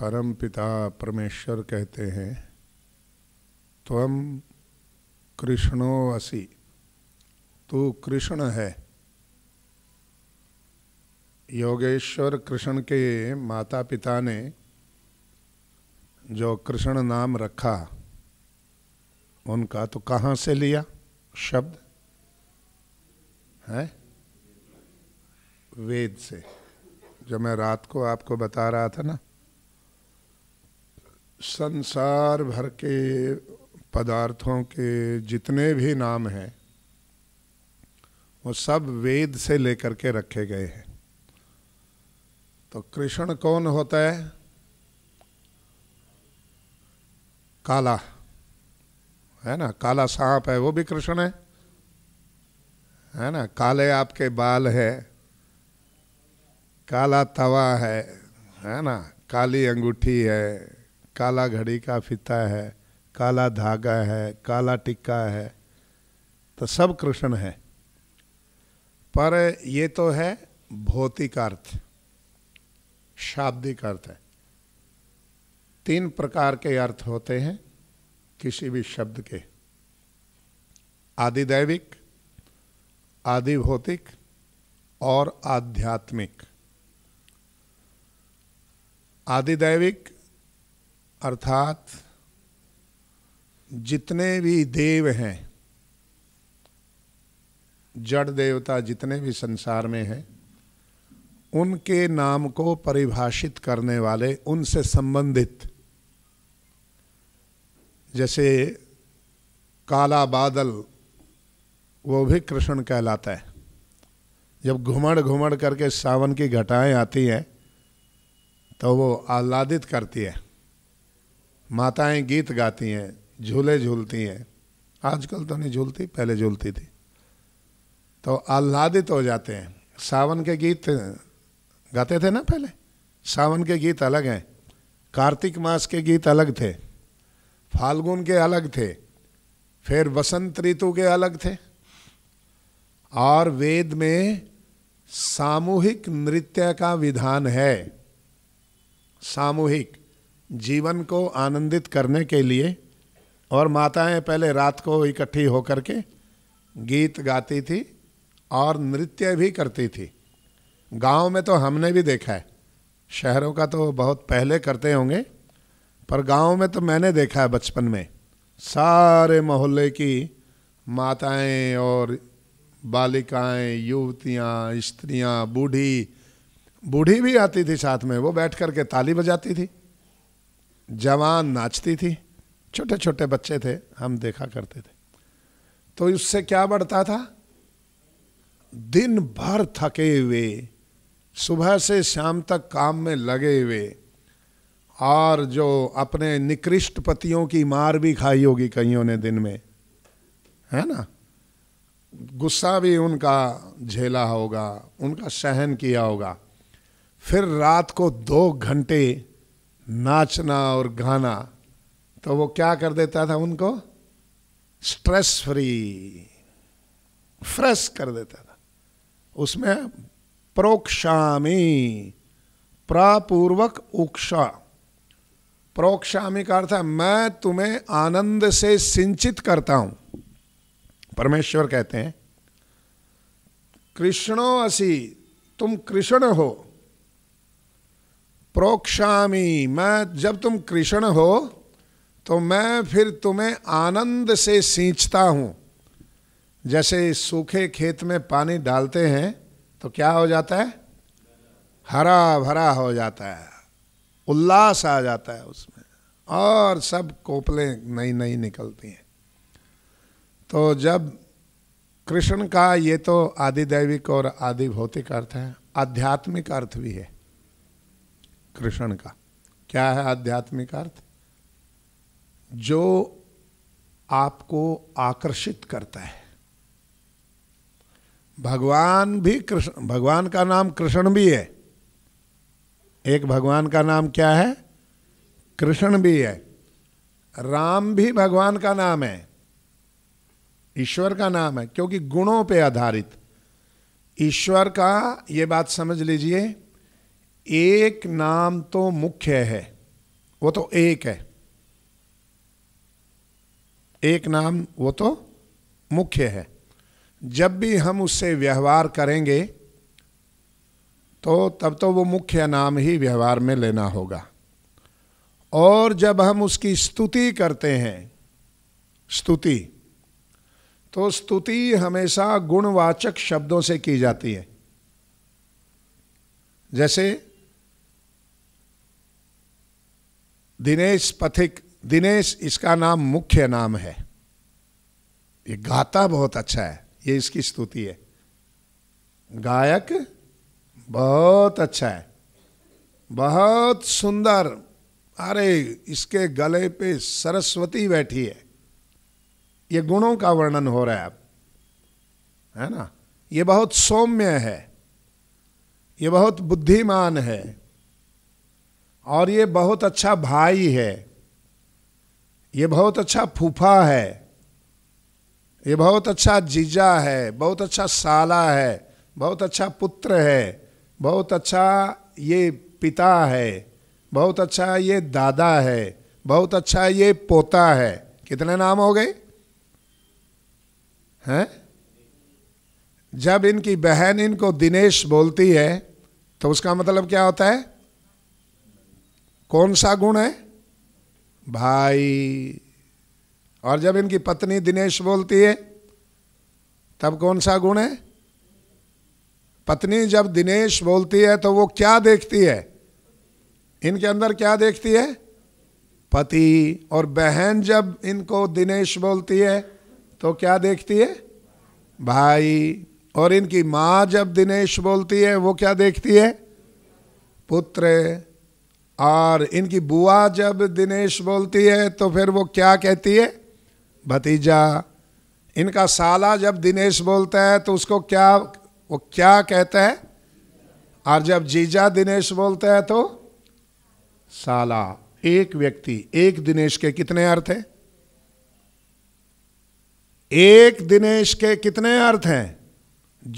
परम पिता परमेश्वर कहते हैं तम कृष्णो असी तू तो कृष्ण है योगेश्वर कृष्ण के माता पिता ने जो कृष्ण नाम रखा उनका तो कहाँ से लिया शब्द है वेद से जो मैं रात को आपको बता रहा था ना संसार भर के पदार्थों के जितने भी नाम हैं वो सब वेद से लेकर के रखे गए हैं तो कृष्ण कौन होता है काला है ना काला सांप है वो भी कृष्ण है है ना काले आपके बाल है काला तवा है है ना काली अंगूठी है काला घड़ी का फीता है काला धागा है काला टिक्का है तो सब कृष्ण है पर ये तो है भौतिक अर्थ शाब्दिक अर्थ है तीन प्रकार के अर्थ होते हैं किसी भी शब्द के आदिदैविक आदि भौतिक और आध्यात्मिक आदिदैविक अर्थात जितने भी देव हैं जड़ देवता जितने भी संसार में हैं उनके नाम को परिभाषित करने वाले उनसे संबंधित जैसे काला बादल वो भी कृष्ण कहलाता है जब घुमड़ घुमड़ करके सावन की घटाएं आती हैं तो वो आह्लादित करती है माताएं गीत गाती हैं झूले झूलती हैं आजकल तो नहीं झूलती पहले झूलती थी तो आह्लादित हो जाते हैं सावन के गीत गाते थे ना पहले सावन के गीत अलग हैं कार्तिक मास के गीत अलग थे फाल्गुन के अलग थे फिर वसंत ऋतु के अलग थे और वेद में सामूहिक नृत्य का विधान है सामूहिक जीवन को आनंदित करने के लिए और माताएं पहले रात को इकट्ठी होकर के गीत गाती थी और नृत्य भी करती थी गांव में तो हमने भी देखा है शहरों का तो बहुत पहले करते होंगे पर गांव में तो मैंने देखा है बचपन में सारे मोहल्ले की माताएं और बालिकाएं युवतियां स्त्रियां बूढ़ी बूढ़ी भी आती थी साथ में वो बैठ कर के ताली बजाती थी जवान नाचती थी छोटे छोटे बच्चे थे हम देखा करते थे तो उससे क्या बढ़ता था दिन भर थके हुए सुबह से शाम तक काम में लगे हुए और जो अपने निकृष्ट पतियों की मार भी खाई होगी कईयों ने दिन में है ना गुस्सा भी उनका झेला होगा उनका सहन किया होगा फिर रात को दो घंटे नाचना और गाना तो वो क्या कर देता था उनको स्ट्रेस फ्री फ्रेश कर देता था उसमें प्रोक्षामी प्रापूर्वक उक्षा प्रोक्षामी का अर्थ है मैं तुम्हें आनंद से सिंचित करता हूं परमेश्वर कहते हैं कृष्णो असी तुम कृष्ण हो प्रोक्षामी मैं जब तुम कृष्ण हो तो मैं फिर तुम्हें आनंद से सींचता हूँ जैसे सूखे खेत में पानी डालते हैं तो क्या हो जाता है हरा भरा हो जाता है उल्लास आ जाता है उसमें और सब कोपले नई नई निकलती हैं तो जब कृष्ण का ये तो आदिदैविक और आदि भौतिक अर्थ है आध्यात्मिक अर्थ भी है कृष्ण का क्या है आध्यात्मिक अर्थ जो आपको आकर्षित करता है भगवान भी कृष्ण भगवान का नाम कृष्ण भी है एक भगवान का नाम क्या है कृष्ण भी है राम भी भगवान का नाम है ईश्वर का नाम है क्योंकि गुणों पे आधारित ईश्वर का ये बात समझ लीजिए एक नाम तो मुख्य है वो तो एक है एक नाम वो तो मुख्य है जब भी हम उससे व्यवहार करेंगे तो तब तो वो मुख्य नाम ही व्यवहार में लेना होगा और जब हम उसकी स्तुति करते हैं स्तुति तो स्तुति हमेशा गुणवाचक शब्दों से की जाती है जैसे दिनेश पथिक दिनेश इसका नाम मुख्य नाम है ये गाता बहुत अच्छा है ये इसकी स्तुति है गायक बहुत अच्छा है बहुत सुंदर अरे इसके गले पे सरस्वती बैठी है ये गुणों का वर्णन हो रहा है अब है ना ये बहुत सौम्य है ये बहुत बुद्धिमान है और ये बहुत अच्छा भाई है ये बहुत अच्छा फूफा है ये बहुत अच्छा जीजा है बहुत अच्छा साला है बहुत अच्छा पुत्र है बहुत अच्छा ये पिता है बहुत अच्छा ये दादा है बहुत अच्छा ये पोता है कितने नाम हो गए हैं जब इनकी बहन इनको दिनेश बोलती है तो उसका मतलब क्या होता है कौन सा गुण है भाई और जब इनकी पत्नी दिनेश बोलती है तब कौन सा गुण है पत्नी जब दिनेश बोलती है तो वो क्या देखती है इनके अंदर क्या देखती है पति और बहन जब इनको दिनेश बोलती है तो क्या देखती है भाई और इनकी माँ जब दिनेश बोलती है वो क्या देखती है पुत्र और इनकी बुआ जब दिनेश बोलती है तो फिर वो क्या कहती है भतीजा इनका साला जब दिनेश बोलता है तो उसको क्या वो क्या कहता है और जब जीजा दिनेश बोलता है तो साला एक व्यक्ति एक दिनेश के कितने अर्थ हैं एक दिनेश के कितने अर्थ हैं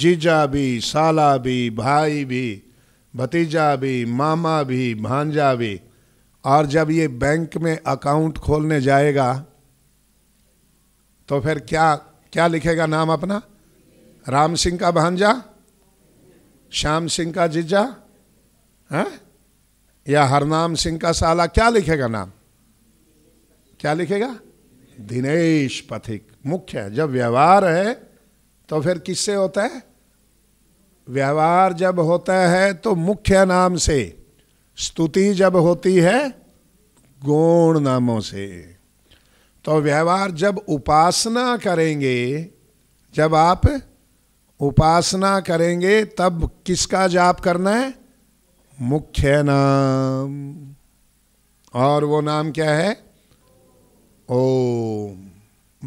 जीजा भी साला भी भाई भी भतीजा भी मामा भी भांजा भी और जब ये बैंक में अकाउंट खोलने जाएगा तो फिर क्या क्या लिखेगा नाम अपना राम सिंह का भांजा श्याम सिंह का जिजा है या हरनाम सिंह का साला क्या लिखेगा नाम क्या लिखेगा दिनेश पथिक मुख्य है जब व्यवहार है तो फिर किससे होता है व्यवहार जब होता है तो मुख्य नाम से स्तुति जब होती है गौण नामों से तो व्यवहार जब उपासना करेंगे जब आप उपासना करेंगे तब किसका जाप करना है मुख्य नाम और वो नाम क्या है ओम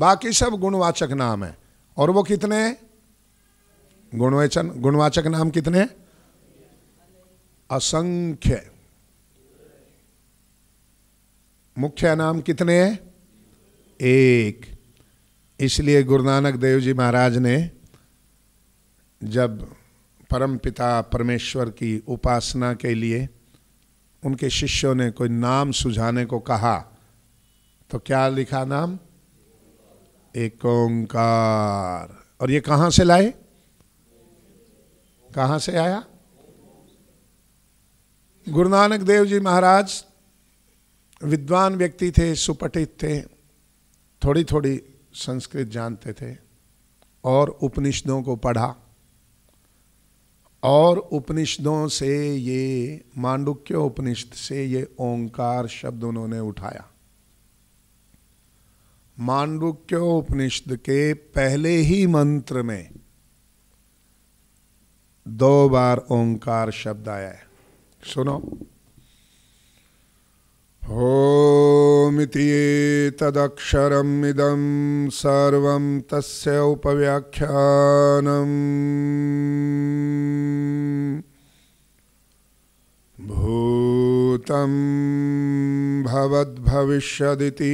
बाकी सब गुणवाचक नाम है और वो कितने हैं गुणवचन गुणवाचक नाम कितने असंख्य मुख्य नाम कितने हैं एक इसलिए गुरु नानक देव जी महाराज ने जब परम पिता परमेश्वर की उपासना के लिए उनके शिष्यों ने कोई नाम सुझाने को कहा तो क्या लिखा नाम एकोंकार और ये कहाँ से लाए कहाँ से आया गुरु नानक देव जी महाराज विद्वान व्यक्ति थे सुपठित थे थोड़ी थोड़ी संस्कृत जानते थे और उपनिषदों को पढ़ा और उपनिषदों से ये मांडुक्य उपनिषद से ये ओंकार शब्द उन्होंने उठाया मांडुक्य उपनिषद के पहले ही मंत्र में दो बार ओंकार शब्द आया है सुनो हो होमिति तदक्षरमिदं सर्वं तस्य उपव्याख्यानम् भूतं भवद्भविष्यदिति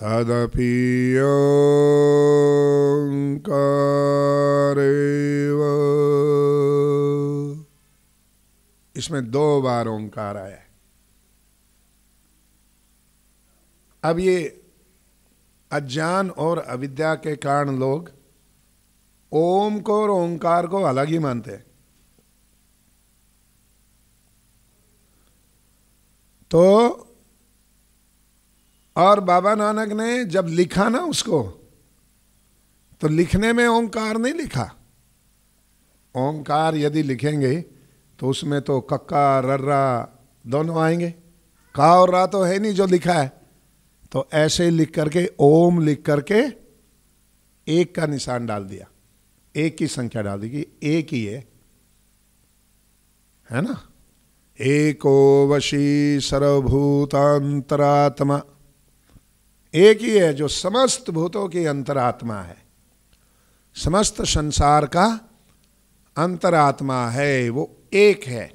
तदपि इसमें दो बार ओंकार आया अब ये अज्ञान और अविद्या के कारण लोग ओम को और ओंकार को अलग ही मानते हैं तो और बाबा नानक ने जब लिखा ना उसको तो लिखने में ओंकार नहीं लिखा ओंकार यदि लिखेंगे तो उसमें तो कक्का रर्रा दोनों आएंगे का और रा तो है नहीं जो लिखा है तो ऐसे लिख करके ओम लिख करके एक का निशान डाल दिया एक की संख्या डाल दी कि एक ही है है ना एको वशी सर्वभूतांतरात्मा एक ही है जो समस्त भूतों की अंतरात्मा है समस्त संसार का अंतरात्मा है वो एक है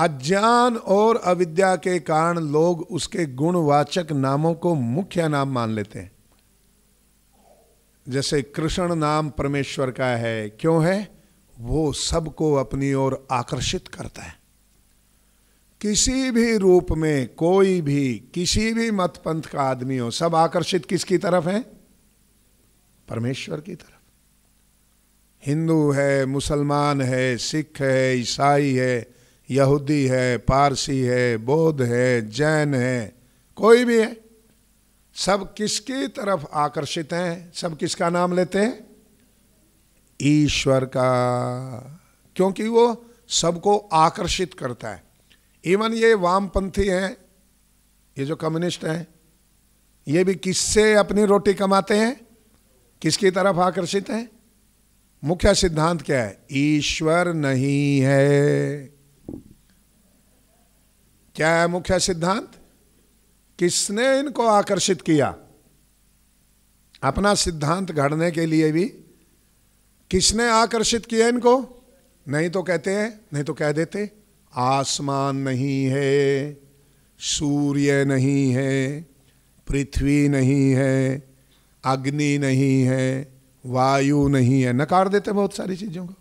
अज्ञान और अविद्या के कारण लोग उसके गुणवाचक नामों को मुख्य नाम मान लेते हैं जैसे कृष्ण नाम परमेश्वर का है क्यों है वो सबको अपनी ओर आकर्षित करता है किसी भी रूप में कोई भी किसी भी मत पंथ का आदमी हो सब आकर्षित किसकी तरफ है परमेश्वर की तरफ हिंदू है मुसलमान है सिख है ईसाई है यहूदी है पारसी है बौद्ध है जैन है कोई भी है सब किसकी तरफ आकर्षित हैं सब किसका नाम लेते हैं ईश्वर का क्योंकि वो सबको आकर्षित करता है इवन ये वामपंथी हैं ये जो कम्युनिस्ट हैं ये भी किससे अपनी रोटी कमाते हैं किसकी तरफ आकर्षित हैं मुख्य सिद्धांत क्या है ईश्वर नहीं है क्या है मुख्य सिद्धांत किसने इनको आकर्षित किया अपना सिद्धांत घड़ने के लिए भी किसने आकर्षित किया इनको नहीं तो कहते हैं नहीं तो कह देते हैं आसमान नहीं है सूर्य नहीं है पृथ्वी नहीं है अग्नि नहीं है वायु नहीं है नकार देते बहुत सारी चीज़ों को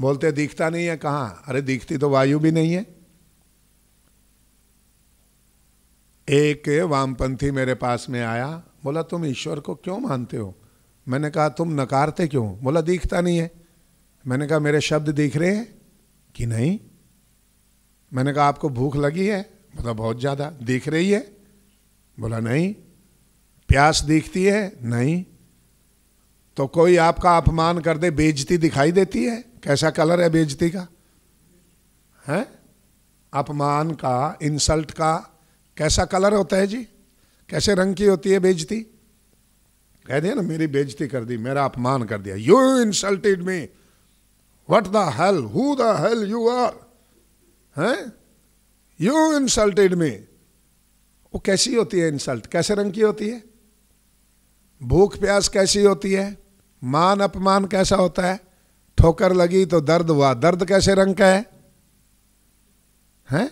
बोलते दिखता नहीं है कहाँ अरे दिखती तो वायु भी नहीं है एक वामपंथी मेरे पास में आया बोला तुम ईश्वर को क्यों मानते हो मैंने कहा तुम नकारते क्यों बोला दिखता नहीं है मैंने कहा मेरे शब्द दिख रहे हैं कि नहीं मैंने कहा आपको भूख लगी है बोला बहुत ज़्यादा दिख रही है बोला नहीं प्यास दिखती है नहीं तो कोई आपका अपमान कर दे बेजती दिखाई देती है कैसा कलर है बेजती का है अपमान का इंसल्ट का कैसा कलर होता है जी कैसे रंग की होती है बेजती कह दिया ना मेरी बेजती कर दी मेरा अपमान कर दिया you insulted me what the hell who the hell you are हैं यू इंसल्टेड मी वो कैसी होती है इंसल्ट कैसे रंग की होती है भूख प्यास कैसी होती है मान अपमान कैसा होता है ठोकर लगी तो दर्द हुआ दर्द कैसे रंग का है हैं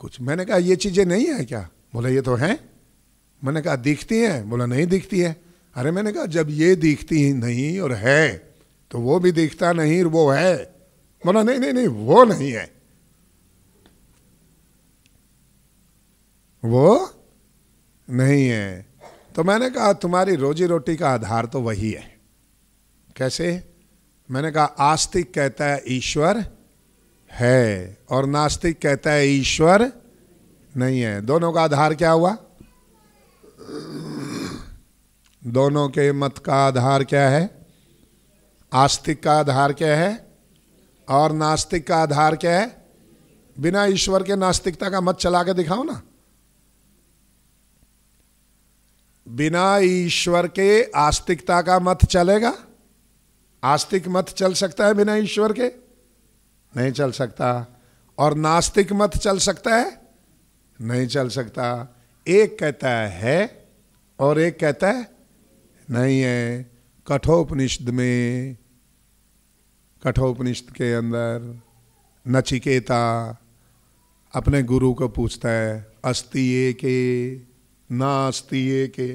कुछ मैंने कहा ये चीजें नहीं है क्या बोला ये तो हैं मैंने कहा दिखती हैं बोला नहीं दिखती है अरे मैंने कहा जब ये दिखती नहीं और है तो वो भी दिखता नहीं और वो है बोला नहीं नहीं नहीं वो नहीं है वो नहीं है तो मैंने कहा तुम्हारी रोजी रोटी का आधार तो वही है कैसे मैंने कहा आस्तिक कहता है ईश्वर है और नास्तिक कहता है ईश्वर नहीं है दोनों का आधार क्या हुआ दोनों के मत का आधार क्या है आस्तिक का आधार क्या है और नास्तिक का आधार क्या है बिना ईश्वर के नास्तिकता का मत चला के दिखाओ ना बिना ईश्वर के आस्तिकता का मत चलेगा आस्तिक मत चल सकता है बिना ईश्वर के नहीं चल सकता और नास्तिक मत चल सकता है नहीं चल सकता एक कहता है और एक कहता है नहीं है कठोपनिषद में कठोपनिषद के अंदर नचिकेता अपने गुरु को पूछता है अस्ति ये के ना अस्ति ये के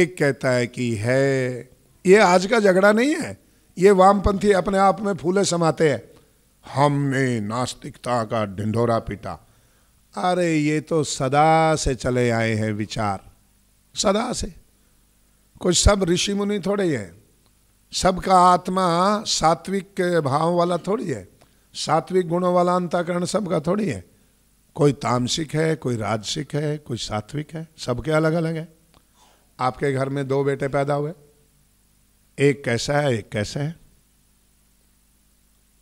एक कहता है कि है ये आज का झगड़ा नहीं है ये वामपंथी अपने आप में फूले समाते हैं हमने नास्तिकता का ढिंढोरा पीटा अरे ये तो सदा से चले आए हैं विचार सदा से कुछ सब ऋषि मुनि थोड़े हैं सबका आत्मा सात्विक भाव वाला थोड़ी है सात्विक गुणों वाला अंताकरण सबका थोड़ी है कोई तामसिक है कोई राजसिक है कोई सात्विक है सबके अलग अलग है आपके घर में दो बेटे पैदा हुए एक कैसा है एक कैसा है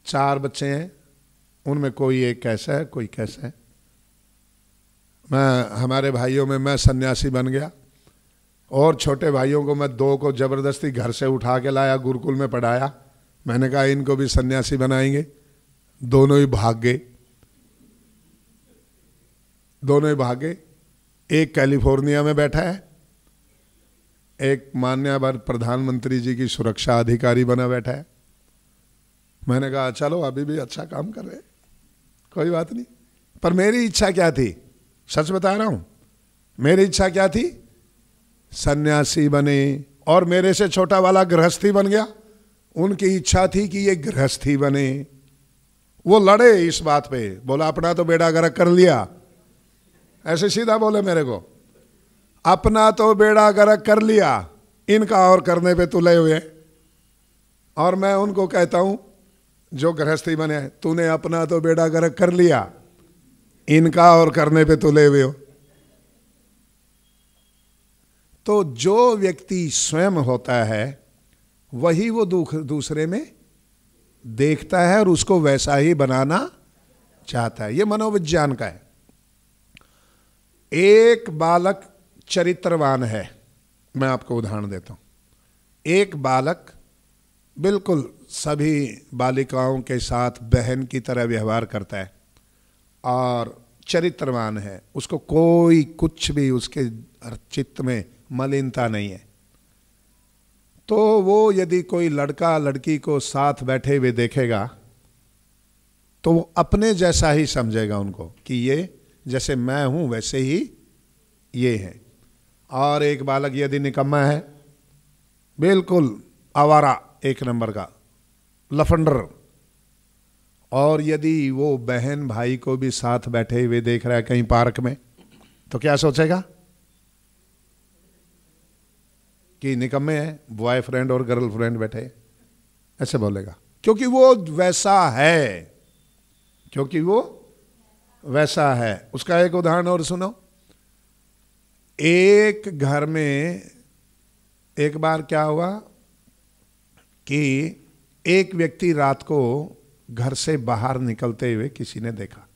चार बच्चे हैं उनमें कोई एक कैसा है कोई कैसा है मैं हमारे भाइयों में मैं सन्यासी बन गया और छोटे भाइयों को मैं दो को ज़बरदस्ती घर से उठा के लाया गुरुकुल में पढ़ाया मैंने कहा इनको भी सन्यासी बनाएंगे दोनों ही भाग गए दोनों ही गए एक कैलिफोर्निया में बैठा है एक मान्यवर प्रधानमंत्री जी की सुरक्षा अधिकारी बना बैठा है मैंने कहा चलो अभी भी अच्छा काम कर रहे कोई बात नहीं पर मेरी इच्छा क्या थी सच बता रहा हूं मेरी इच्छा क्या थी सन्यासी बने और मेरे से छोटा वाला गृहस्थी बन गया उनकी इच्छा थी कि ये गृहस्थी बने वो लड़े इस बात पे बोला अपना तो बेड़ा गर्क कर लिया ऐसे सीधा बोले मेरे को अपना तो बेड़ा गर्क कर लिया इनका और करने पे तुले हुए और मैं उनको कहता हूं जो गृहस्थी बने तूने अपना तो बेड़ा गर्क कर लिया इनका और करने पे तुले हुए हो तो जो व्यक्ति स्वयं होता है वही वो दूसरे में देखता है और उसको वैसा ही बनाना चाहता है ये मनोविज्ञान का है एक बालक चरित्रवान है मैं आपको उदाहरण देता हूँ एक बालक बिल्कुल सभी बालिकाओं के साथ बहन की तरह व्यवहार करता है और चरित्रवान है उसको कोई कुछ भी उसके चित्त में मलिनता नहीं है तो वो यदि कोई लड़का लड़की को साथ बैठे हुए देखेगा तो वो अपने जैसा ही समझेगा उनको कि ये जैसे मैं हूं वैसे ही ये है और एक बालक यदि निकम्मा है बिल्कुल आवारा एक नंबर का लफंडर और यदि वो बहन भाई को भी साथ बैठे हुए देख रहा है कहीं पार्क में तो क्या सोचेगा कि निकम्मे हैं बॉयफ्रेंड और गर्लफ्रेंड बैठे ऐसे बोलेगा क्योंकि वो वैसा है क्योंकि वो वैसा है उसका एक उदाहरण और सुनो एक घर में एक बार क्या हुआ कि एक व्यक्ति रात को घर से बाहर निकलते हुए किसी ने देखा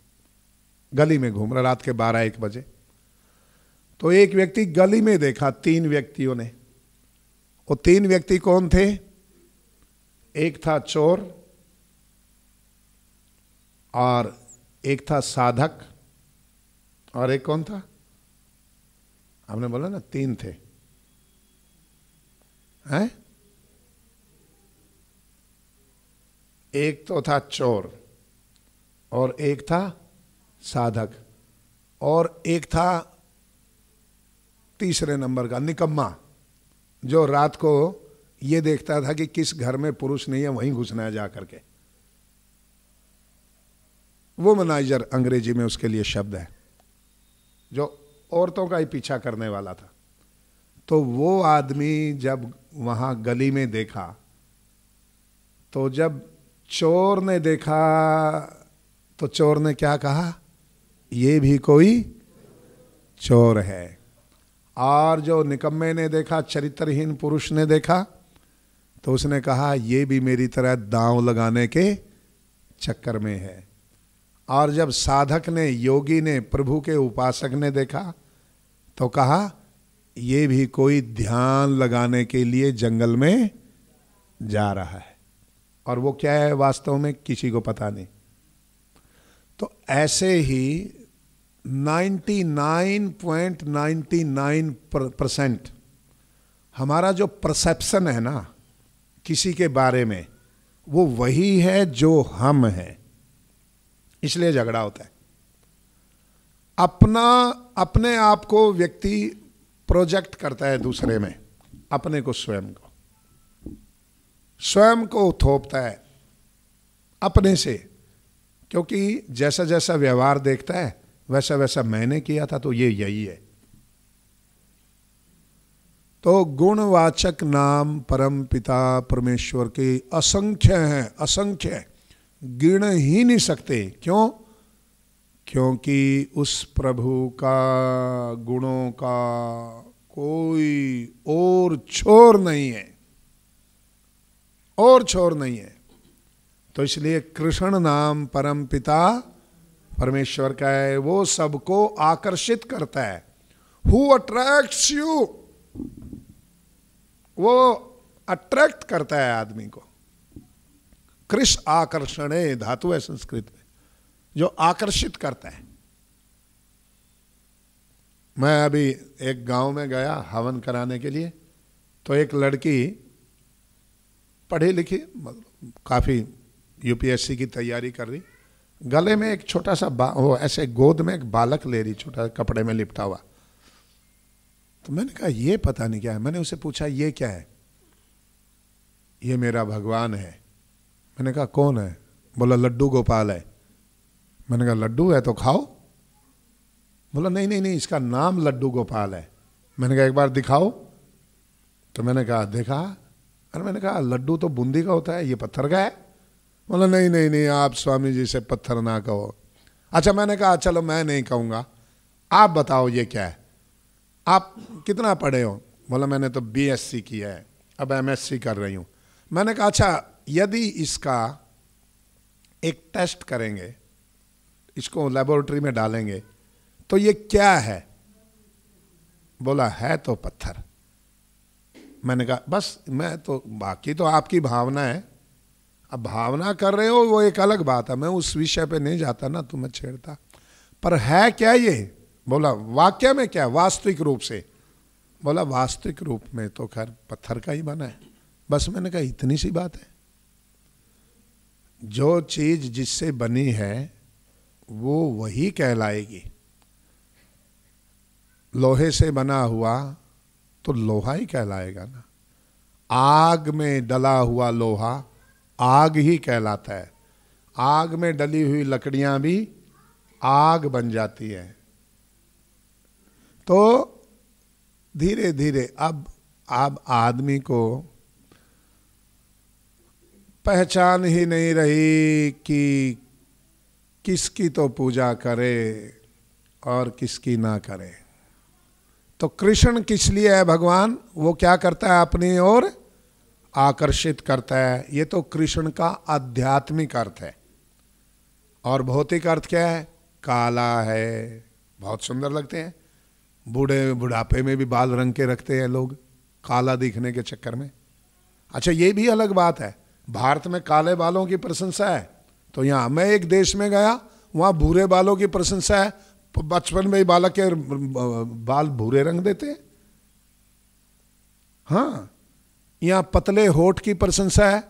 गली में घूम रहा रात के बारह एक बजे तो एक व्यक्ति गली में देखा तीन व्यक्तियों ने वो तीन व्यक्ति कौन थे एक था चोर और एक था साधक और एक कौन था हमने बोला ना तीन थे हैं एक तो था चोर और एक था साधक और एक था तीसरे नंबर का निकम्मा जो रात को ये देखता था कि किस घर में पुरुष नहीं है वहीं घुसना है जा करके मनाइजर अंग्रेजी में उसके लिए शब्द है जो औरतों का ही पीछा करने वाला था तो वो आदमी जब वहाँ गली में देखा तो जब चोर ने देखा तो चोर ने क्या कहा ये भी कोई चोर है और जो निकम्मे ने देखा चरित्रहीन पुरुष ने देखा तो उसने कहा ये भी मेरी तरह दांव लगाने के चक्कर में है और जब साधक ने योगी ने प्रभु के उपासक ने देखा तो कहा ये भी कोई ध्यान लगाने के लिए जंगल में जा रहा है और वो क्या है वास्तव में किसी को पता नहीं तो ऐसे ही 99.99 परसेंट हमारा जो परसेप्शन है ना किसी के बारे में वो वही है जो हम हैं इसलिए झगड़ा होता है अपना अपने आप को व्यक्ति प्रोजेक्ट करता है दूसरे में अपने को स्वयं को स्वयं को थोपता है अपने से क्योंकि जैसा जैसा व्यवहार देखता है वैसा वैसा मैंने किया था तो ये यही है तो गुणवाचक नाम परम पिता परमेश्वर के असंख्य हैं असंख्य है। गिण ही नहीं सकते क्यों क्योंकि उस प्रभु का गुणों का कोई और छोर नहीं है और छोर नहीं है तो इसलिए कृष्ण नाम परम पिता परमेश्वर का है वो सबको आकर्षित करता है हु अट्रैक्ट्स यू वो अट्रैक्ट करता है आदमी को कृष आकर्षण धातु है संस्कृत में जो आकर्षित करता है मैं अभी एक गांव में गया हवन कराने के लिए तो एक लड़की पढ़ी लिखी मतलब काफ़ी यूपीएससी की तैयारी कर रही गले में एक छोटा सा वो ऐसे गोद में एक बालक ले रही छोटा कपड़े में लिपटा हुआ तो मैंने कहा ये पता नहीं क्या है मैंने उसे पूछा ये क्या है ये मेरा भगवान है मैंने कहा कौन है बोला लड्डू गोपाल है मैंने कहा लड्डू है तो खाओ बोला नहीं नहीं नहीं इसका नाम लड्डू गोपाल है मैंने कहा एक बार दिखाओ तो मैंने कहा देखा अरे मैंने कहा लड्डू तो बूंदी का होता है ये पत्थर का है बोला नहीं नहीं नहीं आप स्वामी जी से पत्थर ना कहो अच्छा मैंने कहा चलो मैं नहीं कहूँगा आप बताओ ये क्या है आप कितना पढ़े हो बोला मैंने तो बीएससी किया है अब एमएससी कर रही हूँ मैंने कहा अच्छा यदि इसका एक टेस्ट करेंगे इसको लेबोरेटरी में डालेंगे तो ये क्या है बोला है तो पत्थर मैंने कहा बस मैं तो बाकी तो आपकी भावना है अब भावना कर रहे हो वो एक अलग बात है मैं उस विषय पे नहीं जाता ना तुम्हें तो छेड़ता पर है क्या ये बोला वाक्य में क्या वास्तविक रूप से बोला वास्तविक रूप में तो खैर पत्थर का ही बना है बस मैंने कहा इतनी सी बात है जो चीज जिससे बनी है वो वही कहलाएगी लोहे से बना हुआ तो लोहा ही कहलाएगा ना आग में डला हुआ लोहा आग ही कहलाता है आग में डली हुई लकड़ियां भी आग बन जाती हैं तो धीरे धीरे अब आप आदमी को पहचान ही नहीं रही कि किसकी तो पूजा करे और किसकी ना करे तो कृष्ण किस लिए है भगवान वो क्या करता है अपनी ओर आकर्षित करता है ये तो कृष्ण का आध्यात्मिक अर्थ है और भौतिक अर्थ क्या है काला है बहुत सुंदर लगते हैं बूढ़े बुढ़ापे में भी बाल रंग के रखते हैं लोग काला दिखने के चक्कर में अच्छा ये भी अलग बात है भारत में काले बालों की प्रशंसा है तो यहाँ मैं एक देश में गया वहाँ भूरे बालों की प्रशंसा है बचपन में ही बालक के बाल भूरे रंग देते हैं हाँ यहाँ पतले होठ की प्रशंसा है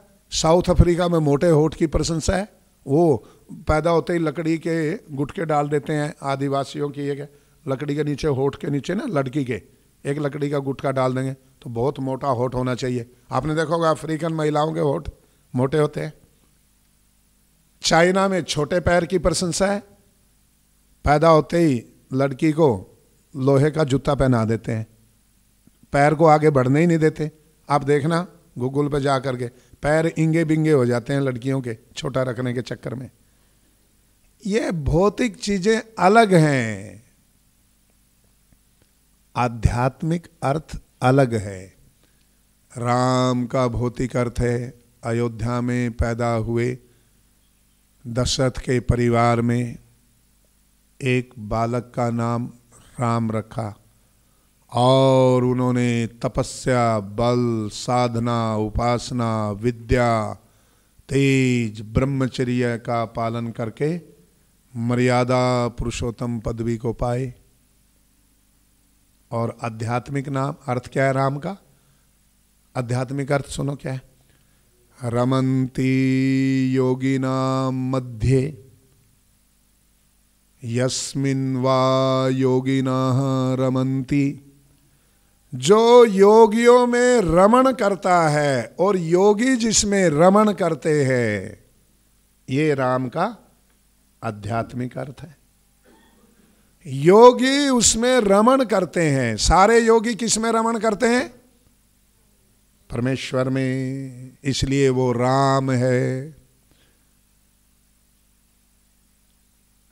साउथ अफ्रीका में मोटे होठ की प्रशंसा है वो पैदा होते ही लकड़ी के गुटके डाल देते हैं आदिवासियों की एक लकड़ी के नीचे होठ के नीचे ना लड़की के एक लकड़ी का गुटका डाल देंगे तो बहुत मोटा होठ होना चाहिए आपने देखा होगा अफ्रीकन महिलाओं के होठ मोटे होते हैं चाइना में छोटे पैर की प्रशंसा है पैदा होते ही लड़की को लोहे का जूता पहना देते हैं पैर को आगे बढ़ने ही नहीं देते आप देखना गूगल पे जा करके पैर इंगे बिंगे हो जाते हैं लड़कियों के छोटा रखने के चक्कर में ये भौतिक चीजें अलग हैं आध्यात्मिक अर्थ अलग है राम का भौतिक अर्थ है अयोध्या में पैदा हुए दशरथ के परिवार में एक बालक का नाम राम रखा और उन्होंने तपस्या बल साधना उपासना विद्या तेज ब्रह्मचर्य का पालन करके मर्यादा पुरुषोत्तम पदवी को पाए और आध्यात्मिक नाम अर्थ क्या है राम का आध्यात्मिक अर्थ सुनो क्या है रमंती योगिना मध्य यस्मिन वा योगिना रमंती जो योगियों में रमण करता है और योगी जिसमें रमण करते हैं ये राम का आध्यात्मिक अर्थ है योगी उसमें रमण करते हैं सारे योगी किसमें रमण करते हैं परमेश्वर में इसलिए वो राम है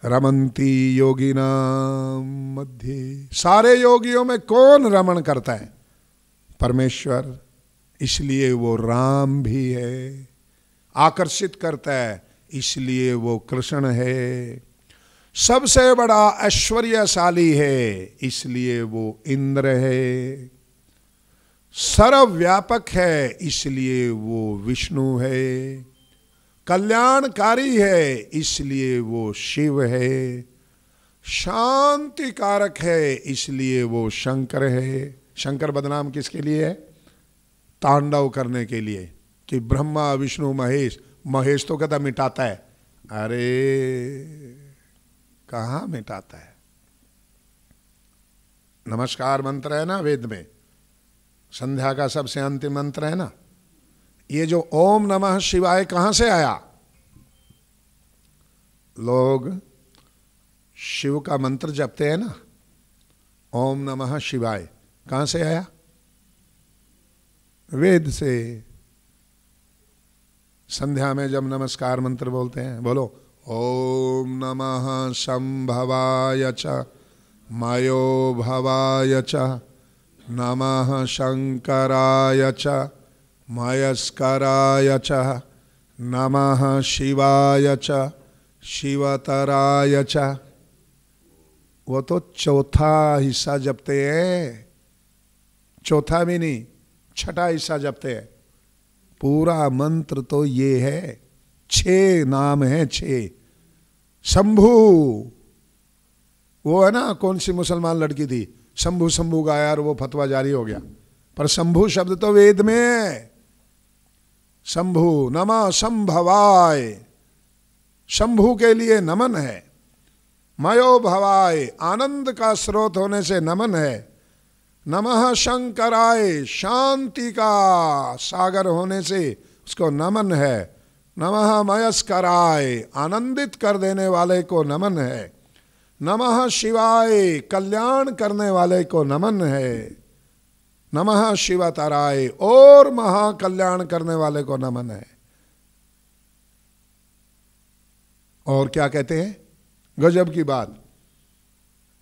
रमंती योगी नाम मध्य सारे योगियों में कौन रमण करता है परमेश्वर इसलिए वो राम भी है आकर्षित करता है इसलिए वो कृष्ण है सबसे बड़ा ऐश्वर्यशाली है इसलिए वो इंद्र है सर्वव्यापक है इसलिए वो विष्णु है कल्याणकारी है इसलिए वो शिव है शांति कारक है इसलिए वो शंकर है शंकर बदनाम किसके लिए है तांडव करने के लिए कि ब्रह्मा विष्णु महेश महेश तो कदा मिटाता है अरे कहा मिटाता है नमस्कार मंत्र है ना वेद में संध्या का सबसे अंतिम मंत्र है ना ये जो ओम नमः शिवाय कहाँ से आया लोग शिव का मंत्र जपते हैं ना ओम नमः शिवाय कहां से आया वेद से संध्या में जब नमस्कार मंत्र बोलते हैं बोलो ओम नमः संभवाय च मयो भवाय च नमः शंकराय च मयस्कराय च नम शिवाय च शिवतराय च वो तो चौथा हिस्सा जपते हैं चौथा भी नहीं छठा हिस्सा जपते हैं पूरा मंत्र तो ये है छ नाम है छे शंभु वो है ना कौन सी मुसलमान लड़की थी शंभु शंभु गाया और वो फतवा जारी हो गया पर शंभु शब्द तो वेद में है शंभु नम संभवाय शंभु के लिए नमन है मयो भवाय आनंद का स्रोत होने से नमन है नमः शंकराय शांति का सागर होने से उसको नमन है नमः मयस्कराय आनंदित कर देने वाले को नमन है नमः शिवाय कल्याण करने वाले को नमन है नमः शिव तराय और महाकल्याण करने वाले को नमन है और क्या कहते हैं गजब की बात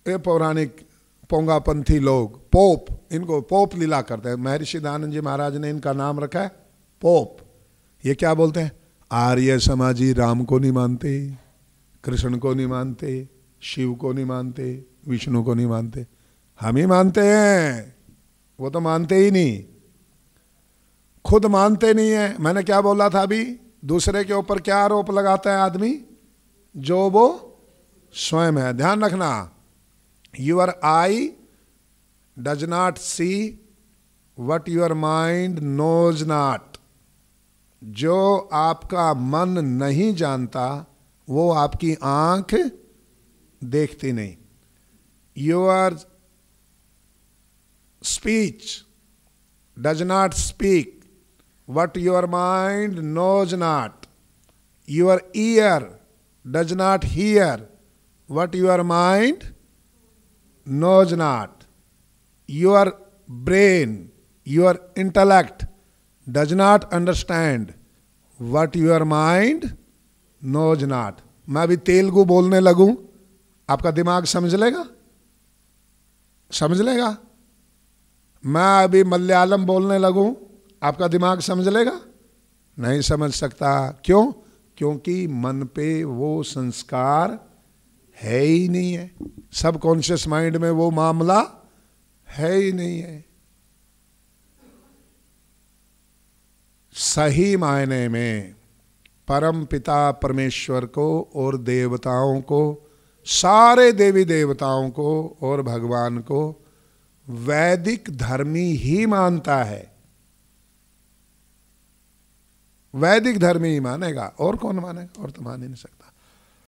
ये पौराणिक पोंगापंथी लोग पोप इनको पोप लीला करते हैं महर्षि दानंद जी महाराज ने इनका नाम रखा है पोप ये क्या बोलते हैं आर्य समाजी राम को नहीं मानते कृष्ण को नहीं मानते शिव को नहीं मानते विष्णु को नहीं मानते हम ही मानते हैं वो तो मानते ही नहीं खुद मानते नहीं है मैंने क्या बोला था अभी दूसरे के ऊपर क्या आरोप लगाता है आदमी जो वो स्वयं है ध्यान रखना your eye does not see what your mind knows not जो आपका मन नहीं जानता वो आपकी आंख देखती नहीं your speech does not speak what your mind knows not. Your ear does not hear what your mind knows not. Your brain, your intellect does not understand what your mind knows not. मैं अभी तेलुगु बोलने लगूं आपका दिमाग समझ लेगा समझ लेगा मैं अभी मलयालम बोलने लगूं आपका दिमाग समझ लेगा नहीं समझ सकता क्यों क्योंकि मन पे वो संस्कार है ही नहीं है सब कॉन्शियस माइंड में वो मामला है ही नहीं है सही मायने में परम पिता परमेश्वर को और देवताओं को सारे देवी देवताओं को और भगवान को वैदिक धर्मी ही मानता है वैदिक धर्मी ही मानेगा और कौन मानेगा और तो मान ही नहीं सकता